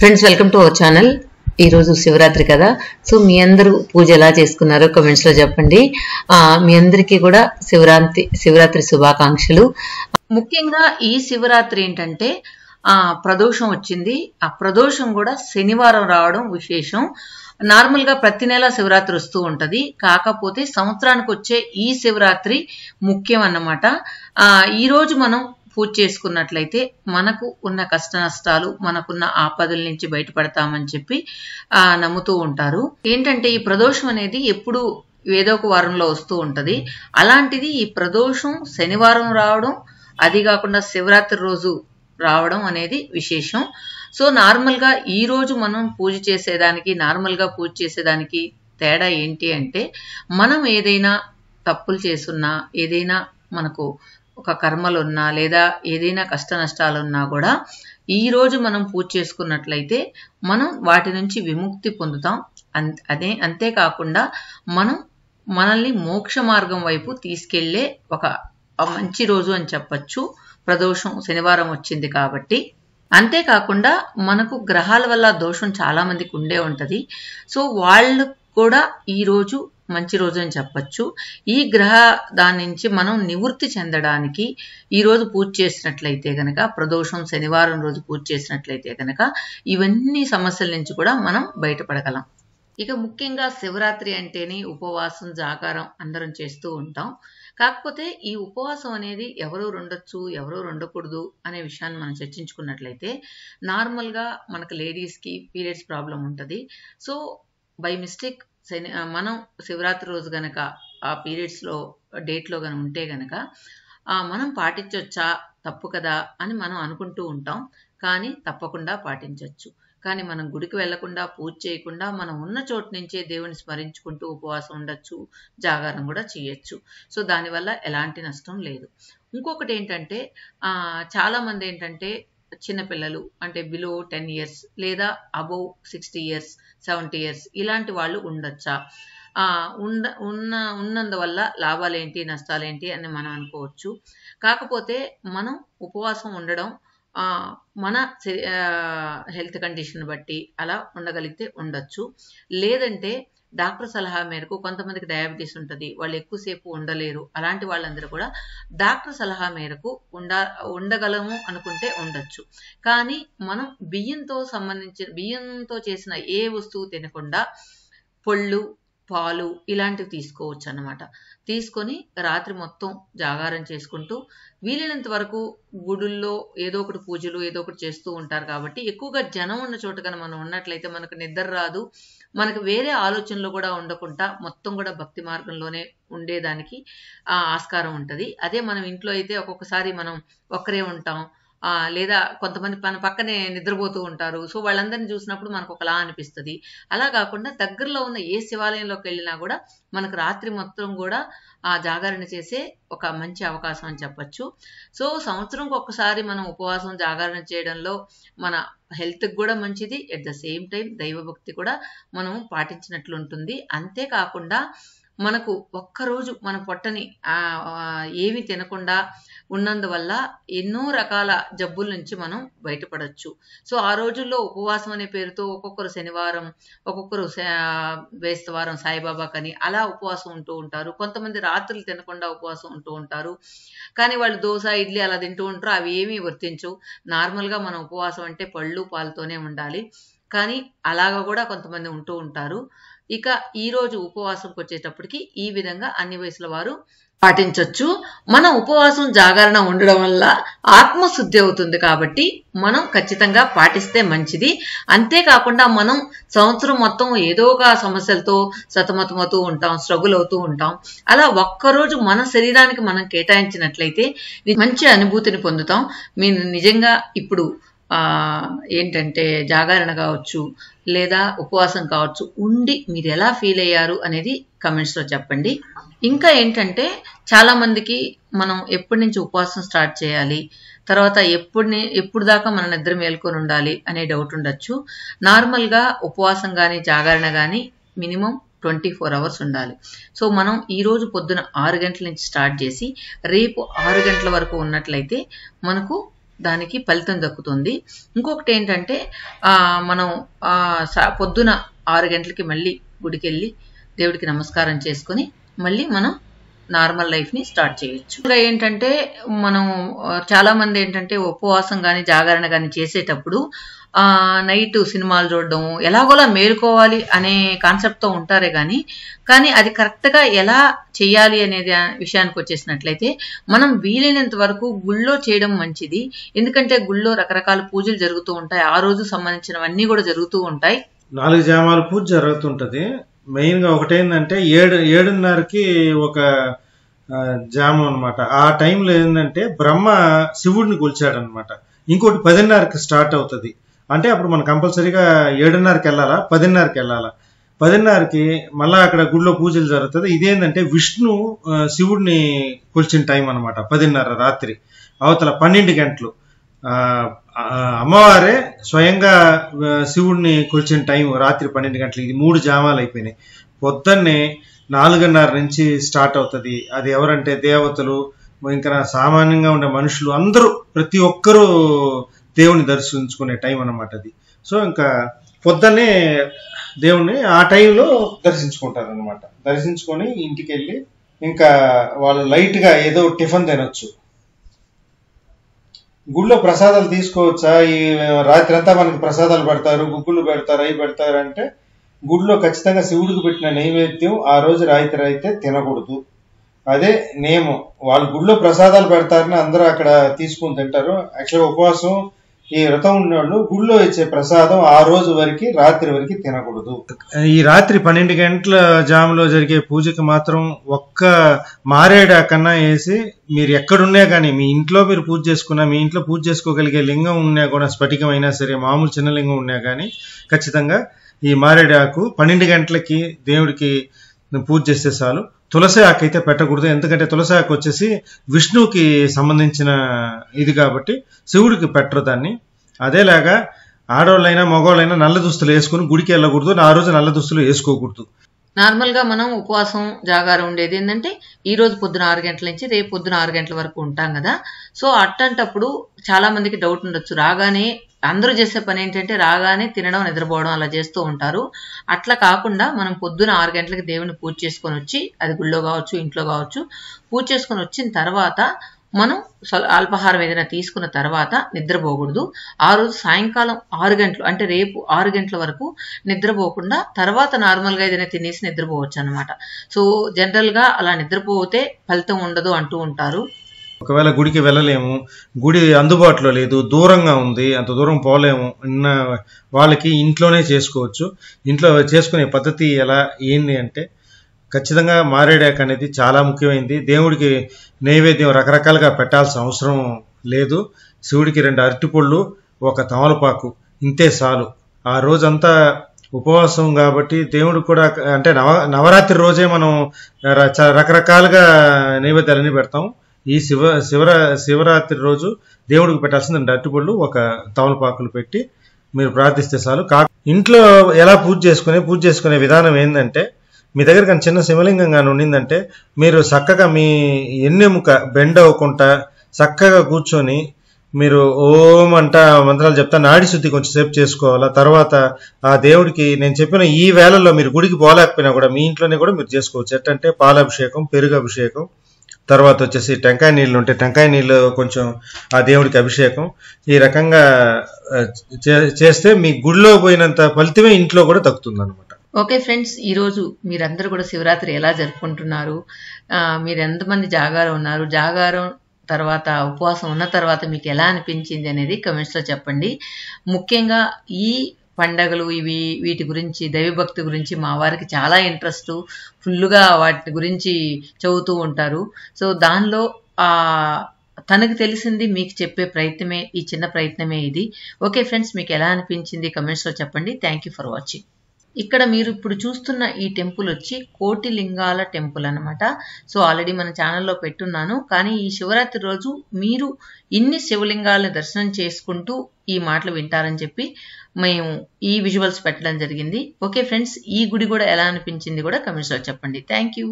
friends welcome to our channel ఈరోజు శివరాత్రి కదా so మీ అందరూ పూజ ఎలా చేసుకున్నారో కమెంట్స్లో చెప్పండి మీ అందరికీ కూడా శివరాత్రి శివరాత్రి శుభాకాంక్షలు ముఖ్యంగా ఈ శివరాత్రి ఏంటంటే ప్రదోషం వచ్చింది ఆ ప్రదోషం కూడా శనివారం రావడం విశేషం నార్మల్గా ప్రతి నెల శివరాత్రి వస్తూ ఉంటుంది కాకపోతే సంవత్సరానికి వచ్చే ఈ శివరాత్రి ముఖ్యం అన్నమాట ఈరోజు మనం పూజ చేసుకున్నట్లయితే మనకు ఉన్న కష్ట నష్టాలు మనకున్న ఆపదల నుంచి బయటపడతామని చెప్పి ఆ నమ్ముతూ ఉంటారు ఏంటంటే ఈ ప్రదోషం అనేది ఎప్పుడు ఏదో ఒక వారంలో వస్తూ ఉంటుంది అలాంటిది ఈ ప్రదోషం శనివారం రావడం అది కాకుండా శివరాత్రి రోజు రావడం అనేది విశేషం సో నార్మల్గా రోజు మనం పూజ చేసేదానికి నార్మల్గా పూజ చేసేదానికి తేడా ఏంటి అంటే మనం ఏదైనా తప్పులు చేసున్నా ఏదైనా మనకు ఒక కర్మలున్నా లేదా ఏదైనా కష్ట నష్టాలున్నా కూడా ఈ రోజు మనం పూజ చేసుకున్నట్లయితే మనం వాటి నుంచి విముక్తి పొందుతాం అదే అంతేకాకుండా మనం మనల్ని మోక్ష మార్గం వైపు తీసుకెళ్లే ఒక మంచి రోజు అని చెప్పచ్చు ప్రదోషం శనివారం వచ్చింది కాబట్టి అంతేకాకుండా మనకు గ్రహాల వల్ల దోషం చాలామందికి ఉండే ఉంటుంది సో వాళ్ళు కూడా ఈరోజు మంచి రోజు అని చెప్పచ్చు ఈ గ్రహ దాని నుంచి మనం నివృత్తి చెందడానికి ఈరోజు పూజ చేసినట్లయితే గనక ప్రదోషం శనివారం రోజు పూజ చేసినట్లయితే గనక ఇవన్నీ సమస్యల నుంచి కూడా మనం బయటపడగలం ఇక ముఖ్యంగా శివరాత్రి అంటేనే ఉపవాసం జాగారం అందరం చేస్తూ ఉంటాం కాకపోతే ఈ ఉపవాసం అనేది ఎవరో రెండొచ్చు ఎవరో రెండకూడదు అనే విషయాన్ని మనం చర్చించుకున్నట్లయితే నార్మల్గా మనకు లేడీస్కి పీరియడ్స్ ప్రాబ్లం ఉంటుంది సో బై మిస్టేక్ శని మనం శివరాత్రి రోజు గనక ఆ పీరియడ్స్లో డేట్లో కనుక ఉంటే గనక మనం పాటించొచ్చా తప్పు కదా అని మనం అనుకుంటూ ఉంటాం కానీ తప్పకుండా పాటించవచ్చు కానీ మనం గుడికి వెళ్లకుండా పూజ చేయకుండా మనం ఉన్న చోటు నుంచే దేవుని స్మరించుకుంటూ ఉపవాసం ఉండొచ్చు జాగారం కూడా చేయొచ్చు సో దానివల్ల ఎలాంటి నష్టం లేదు ఇంకొకటి ఏంటంటే చాలామంది ఏంటంటే చిన్నపిల్లలు అంటే బిలో టెన్ ఇయర్స్ లేదా above sixty years seventy years ఇలాంటి వాళ్ళు ఉండొచ్చా ఉండ ఉన్న ఉన్నందువల్ల లాభాలేంటి నష్టాలేంటి అని మనం అనుకోవచ్చు కాకపోతే మనం ఉపవాసం ఉండడం మన హెల్త్ కండిషన్ బట్టి అలా ఉండగలిగితే ఉండొచ్చు లేదంటే డాక్టర్ సలహా మేరకు కొంతమందికి డయాబెటీస్ ఉంటుంది వాళ్ళు ఎక్కువసేపు ఉండలేరు అలాంటి వాళ్ళందరూ కూడా డాక్టర్ సలహా మేరకు ఉండ ఉండగలము అనుకుంటే ఉండొచ్చు కానీ మనం బియ్యంతో సంబంధించిన బియ్యంతో చేసిన ఏ వస్తువు తినకుండా పళ్ళు పాలు ఇలాంటివి తీసుకోవచ్చు అనమాట తీసుకొని రాత్రి మొత్తం జాగారం చేసుకుంటూ వీలైనంత వరకు గుడుల్లో ఏదో ఒకటి పూజలు ఏదో ఒకటి చేస్తూ ఉంటారు కాబట్టి ఎక్కువగా జనం ఉన్న చోట కనుక మనం ఉన్నట్లయితే మనకు నిద్ర రాదు మనకు వేరే ఆలోచనలు కూడా ఉండకుండా మొత్తం కూడా భక్తి మార్గంలోనే ఉండేదానికి ఆస్కారం ఉంటుంది అదే మనం ఇంట్లో అయితే ఒక్కొక్కసారి మనం ఒక్కరే ఉంటాం లేదా కొంతమంది మన పక్కనే నిద్రపోతూ ఉంటారు సో వాళ్ళందరినీ చూసినప్పుడు మనకు ఒకలా అనిపిస్తుంది అలా కాకుండా దగ్గరలో ఉన్న ఏ శివాలయంలోకి వెళ్ళినా కూడా మనకు రాత్రి మొత్తం కూడా ఆ జాగరణ చేసే ఒక మంచి అవకాశం అని చెప్పచ్చు సో సంవత్సరంకి ఒక్కసారి మనం ఉపవాసం జాగరణ చేయడంలో మన హెల్త్కి కూడా మంచిది ఎట్ ద సేమ్ టైం దైవభక్తి కూడా మనం పాటించినట్లు ఉంటుంది అంతేకాకుండా మనకు ఒక్కరోజు మన పొట్టని ఏమి తినకుండా ఉన్నందువల్ల ఎన్నో రకాల జబ్బుల నుంచి మనం బయటపడచ్చు సో ఆ రోజుల్లో ఉపవాసం అనే పేరుతో ఒక్కొక్కరు శనివారం ఒక్కొక్కరు వేస్తవారం సాయిబాబా కని అలా ఉపవాసం ఉంటూ ఉంటారు కొంతమంది రాత్రులు తినకుండా ఉపవాసం ఉంటూ ఉంటారు కానీ వాళ్ళు దోశ ఇడ్లీ అలా తింటూ ఉంటారు అవి ఏమీ వర్తించు నార్మల్గా మనం ఉపవాసం అంటే పళ్ళు పాలతోనే ఉండాలి కానీ అలాగ కూడా కొంతమంది ఉంటూ ఉంటారు ఇక ఈ రోజు ఉపవాసంకి వచ్చేటప్పటికి ఈ విధంగా అన్ని వయసుల వారు పాటించవచ్చు మన ఉపవాసం జాగరణ ఉండడం వల్ల ఆత్మశుద్ధి అవుతుంది కాబట్టి మనం ఖచ్చితంగా పాటిస్తే మంచిది అంతేకాకుండా మనం సంవత్సరం మొత్తం ఏదో ఒక సమస్యలతో సతమతమవుతూ ఉంటాం స్ట్రగుల్ అవుతూ ఉంటాం అలా ఒక్కరోజు మన శరీరానికి మనం కేటాయించినట్లయితే మంచి అనుభూతిని పొందుతాం మీరు నిజంగా ఇప్పుడు ఏంటంటే జాగరణ కావచ్చు లేదా ఉపవాసం కావచ్చు ఉండి మీరు ఎలా ఫీల్ అయ్యారు అనేది కమెంట్స్లో చెప్పండి ఇంకా ఏంటంటే చాలామందికి మనం ఎప్పటి నుంచి ఉపవాసం స్టార్ట్ చేయాలి తర్వాత ఎప్పుడు ఎప్పుడు దాకా మనం నిద్ర మేల్కొని ఉండాలి అనే డౌట్ ఉండొచ్చు నార్మల్గా ఉపవాసం కానీ జాగరణ కానీ మినిమం ట్వంటీ ఫోర్ అవర్స్ ఉండాలి సో మనం ఈరోజు పొద్దున ఆరు గంటల నుంచి స్టార్ట్ చేసి రేపు ఆరు గంటల వరకు ఉన్నట్లయితే మనకు దానికి ఫలితం దక్కుతుంది ఇంకొకటి ఏంటంటే మనం పొద్దున ఆరు గంటలకి మళ్ళీ గుడికెళ్ళి దేవుడికి నమస్కారం చేసుకొని మళ్ళీ మనం నార్మల్ లైఫ్ని స్టార్ట్ చేయొచ్చు ఇంకా ఏంటంటే మనం చాలామంది ఏంటంటే ఉపవాసం కానీ జాగరణ కానీ చేసేటప్పుడు నైట్ సినిమాలు చూడడం ఎలాగోలా మేలుకోవాలి అనే కాన్సెప్ట్తో ఉంటారే కానీ కానీ అది కరెక్ట్గా ఎలా చేయాలి అనే విషయానికి వచ్చేసినట్లయితే మనం వీలైనంత వరకు గుళ్ళో చేయడం మంచిది ఎందుకంటే గుళ్ళో రకరకాల పూజలు జరుగుతూ ఉంటాయి ఆ రోజు సంబంధించినవన్నీ కూడా జరుగుతూ ఉంటాయి నాలుగు జామాల పూజ జరుగుతుంటది మెయిన్ గా ఏడు ఏడున్నరకి ఒక జామ అనమాట ఆ టైంలో ఏంటంటే బ్రహ్మ శివుడిని కొలిచాడనమాట ఇంకోటి పదిన్నరకి స్టార్ట్ అవుతుంది అంటే అప్పుడు మనం కంపల్సరీగా ఏడున్నరకి వెళ్ళాలా పదిన్నరకి వెళ్ళాలా పదిన్నరకి మళ్ళీ అక్కడ గుడిలో పూజలు జరుగుతుంది ఇదేంటంటే విష్ణు శివుడిని కొలిచిన టైం అనమాట పదిన్నర రాత్రి అవతల పన్నెండు గంటలు అమ్మవారే స్వయంగా శివుడిని కొలిచిన టైం రాత్రి పన్నెండు గంటలు ఇది మూడు జామాలు అయిపోయినాయి పొద్దున్నే నాలుగున్నర నుంచి స్టార్ట్ అవుతుంది అది ఎవరంటే దేవతలు ఇంకా సామాన్యంగా ఉండే మనుషులు అందరూ ప్రతి ఒక్కరూ దేవుని దర్శించుకునే టైం అనమాట అది సో ఇంకా పొద్దున్నే దేవుణ్ణి ఆ టైంలో దర్శించుకుంటారు అనమాట దర్శించుకొని ఇంటికి వెళ్ళి ఇంకా వాళ్ళు లైట్గా ఏదో టిఫిన్ తినొచ్చు గుళ్ళో ప్రసాదాలు తీసుకోవచ్చా ఈ రాత్రి అంతా మనకి ప్రసాదాలు పెడతారు గుగ్గులు పెడతారు అవి పెడతారు అంటే గుడిలో ఖచ్చితంగా శివుడికి పెట్టిన నైవేద్యం ఆ రోజు రాత్రి అయితే తినకూడదు అదే నియమం వాళ్ళు గుడిలో ప్రసాదాలు పెడతారని అందరూ అక్కడ తీసుకుని తింటారు యాక్చువల్గా ఉపవాసం ఈ వ్రతం ఉన్నవాళ్ళు గుళ్ళో ఇచ్చే ప్రసాదం ఆ రోజు వరకు రాత్రి వరకు తినకూడదు ఈ రాత్రి పన్నెండు గంటల జాములో జరిగే పూజకి మాత్రం ఒక్క మారేడా కన్నా వేసి మీరు ఎక్కడున్నా కానీ మీ ఇంట్లో మీరు పూజ చేసుకున్నా మీ ఇంట్లో పూజ చేసుకోగలిగే లింగం ఉన్నా కూడా స్ఫటికం అయినా సరే మామూలు చిన్న లింగం ఉన్నా కానీ ఖచ్చితంగా ఈ మారేడాకు పన్నెండు గంటలకి దేవుడికి పూజ చేస్తే చాలు తులసి ఆకు అయితే పెట్టకూడదు ఎందుకంటే తులసి ఆకు వచ్చేసి విష్ణువుకి సంబంధించిన ఇది కాబట్టి శివుడికి పెట్టరు దాన్ని అదేలాగా ఆడవాళ్ళైనా మగవాళ్ళైనా నల్ల దుస్తులు వేసుకుని గుడికి వెళ్ళకూడదు ఆ రోజు నల్ల దుస్తులు వేసుకోకూడదు నార్మల్గా మనం ఉపవాసం జాగారం ఉండేది ఏంటంటే ఈరోజు పొద్దున ఆరు గంటల నుంచి రేపు పొద్దున ఆరు గంటల వరకు ఉంటాం కదా సో అట్టంటప్పుడు చాలామందికి డౌట్ ఉండొచ్చు రాగానే అందరూ చేసే పని ఏంటంటే రాగానే తినడం నిద్రపోవడం అలా చేస్తూ ఉంటారు అట్లా కాకుండా మనం పొద్దున ఆరు గంటలకు దేవుని పూజ చేసుకొని వచ్చి అది గుళ్ళో కావచ్చు ఇంట్లో కావచ్చు పూజ చేసుకొని వచ్చిన తర్వాత మనం అల్పాహారం ఏదైనా తీసుకున్న తర్వాత నిద్రపోకూడదు ఆ రోజు సాయంకాలం ఆరు గంటలు అంటే రేపు ఆరు గంటల వరకు నిద్రపోకుండా తర్వాత నార్మల్గా ఏదైనా తినేసి నిద్రపోవచ్చు అనమాట సో జనరల్గా అలా నిద్రపోతే ఫలితం ఉండదు అంటూ ఉంటారు ఒకవేళ గుడికి వెళ్ళలేము గుడి అందుబాటులో లేదు దూరంగా ఉంది అంత దూరం పోలేము వాళ్ళకి ఇంట్లోనే చేసుకోవచ్చు ఇంట్లో చేసుకునే పద్ధతి ఎలా ఏంటి అంటే ఖచ్చితంగా మారేడాక అనేది చాలా ముఖ్యమైనది దేవుడికి నైవేద్యం రకరకాలుగా పెట్టాల్సిన అవసరం లేదు శివుడికి రెండు అరటిపళ్ళు ఒక తమలపాకు ఇంతే చాలు ఆ రోజంతా ఉపవాసం కాబట్టి దేవుడు కూడా అంటే నవ నవరాత్రి రోజే మనం రకరకాలుగా నైవేద్యాలన్నీ పెడతాం ఈ శివ శివరా శివరాత్రి రోజు దేవుడికి పెట్టాల్సిన అరటిపళ్ళు ఒక తమలపాకులు పెట్టి మీరు ప్రార్థిస్తే చాలు కా ఇంట్లో ఎలా పూజ చేసుకునే పూజ చేసుకునే విధానం ఏంటంటే మీ దగ్గర కానీ చిన్న శివలింగం కానీ ఉండిందంటే మీరు చక్కగా మీ ఎన్నెముక బెండ్ అవ్వకుండా చక్కగా కూర్చొని మీరు ఓం అంట మంత్రాలు చెప్తా నాడి శుద్ధి కొంచెం సేపు చేసుకోవాలా తర్వాత ఆ దేవుడికి నేను చెప్పిన ఈ వేళల్లో మీరు గుడికి పోలేకపోయినా కూడా మీ ఇంట్లోనే కూడా మీరు చేసుకోవచ్చు ఎట్టంటే పాలాభిషేకం పెరుగు అభిషేకం తర్వాత వచ్చేసి టెంకాయ నీళ్ళు ఉంటే టెంకాయ నీళ్ళు కొంచెం ఆ దేవుడికి అభిషేకం ఈ రకంగా చేస్తే మీ గుడిలో పోయినంత ఫలితమే ఇంట్లో కూడా తగ్గుతుంది అనమాట ఓకే ఫ్రెండ్స్ ఈరోజు మీరందరూ కూడా శివరాత్రి ఎలా జరుపుకుంటున్నారు మీరు ఎంతమంది జాగారం ఉన్నారు జాగారం తర్వాత ఉపవాసం ఉన్న తర్వాత మీకు ఎలా అనిపించింది అనేది కమెంట్స్లో చెప్పండి ముఖ్యంగా ఈ పండగలు ఇవి వీటి గురించి దైవభక్తి గురించి మా వారికి చాలా ఇంట్రెస్ట్ ఫుల్గా వాటి గురించి చదువుతూ ఉంటారు సో దానిలో తనకు తెలిసింది మీకు చెప్పే ప్రయత్నమే ఈ చిన్న ప్రయత్నమే ఇది ఓకే ఫ్రెండ్స్ మీకు ఎలా అనిపించింది కమెంట్స్లో చెప్పండి థ్యాంక్ యూ ఫర్ వాచింగ్ ఇక్కడ మీరు ఇప్పుడు చూస్తున్న ఈ టెంపుల్ వచ్చి కోటి లింగాల టెంపుల్ అనమాట సో ఆల్రెడీ మన ఛానల్లో పెట్టున్నాను కానీ ఈ శివరాత్రి రోజు మీరు ఇన్ని శివలింగాలను దర్శనం చేసుకుంటూ ఈ మాటలు వింటారని చెప్పి మేము ఈ విజువల్స్ పెట్టడం జరిగింది ఓకే ఫ్రెండ్స్ ఈ గుడి కూడా ఎలా అనిపించింది కూడా కమెంట్స్లో చెప్పండి థ్యాంక్ యూ